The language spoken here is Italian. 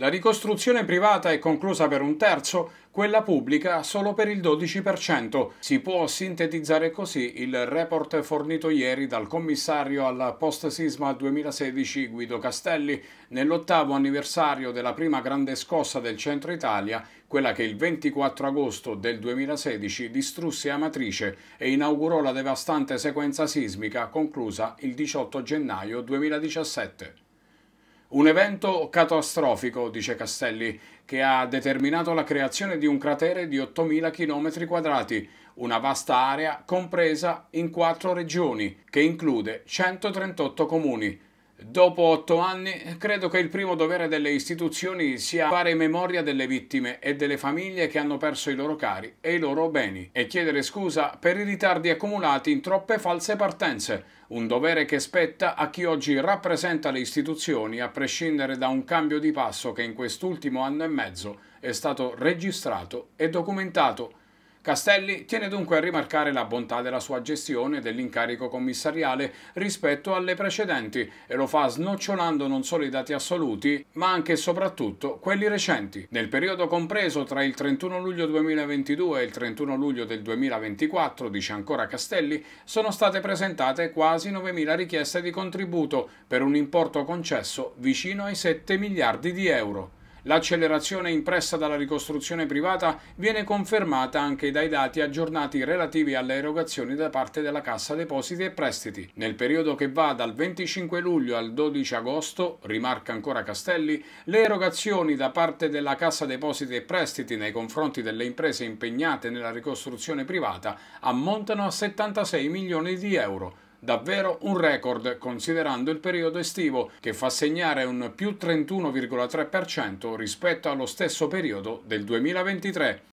La ricostruzione privata è conclusa per un terzo, quella pubblica solo per il 12%. Si può sintetizzare così il report fornito ieri dal commissario alla post-sisma 2016 Guido Castelli nell'ottavo anniversario della prima grande scossa del centro Italia, quella che il 24 agosto del 2016 distrusse Amatrice e inaugurò la devastante sequenza sismica conclusa il 18 gennaio 2017. Un evento catastrofico, dice Castelli, che ha determinato la creazione di un cratere di 8.000 km quadrati, una vasta area compresa in quattro regioni, che include 138 comuni. Dopo otto anni, credo che il primo dovere delle istituzioni sia fare memoria delle vittime e delle famiglie che hanno perso i loro cari e i loro beni e chiedere scusa per i ritardi accumulati in troppe false partenze, un dovere che spetta a chi oggi rappresenta le istituzioni a prescindere da un cambio di passo che in quest'ultimo anno e mezzo è stato registrato e documentato. Castelli tiene dunque a rimarcare la bontà della sua gestione dell'incarico commissariale rispetto alle precedenti e lo fa snocciolando non solo i dati assoluti ma anche e soprattutto quelli recenti. Nel periodo compreso tra il 31 luglio 2022 e il 31 luglio del 2024, dice ancora Castelli, sono state presentate quasi 9.000 richieste di contributo per un importo concesso vicino ai 7 miliardi di euro. L'accelerazione impressa dalla ricostruzione privata viene confermata anche dai dati aggiornati relativi alle erogazioni da parte della Cassa Depositi e Prestiti. Nel periodo che va dal 25 luglio al 12 agosto, rimarca ancora Castelli, le erogazioni da parte della Cassa Depositi e Prestiti nei confronti delle imprese impegnate nella ricostruzione privata ammontano a 76 milioni di euro, davvero un record considerando il periodo estivo che fa segnare un più 31,3% rispetto allo stesso periodo del 2023.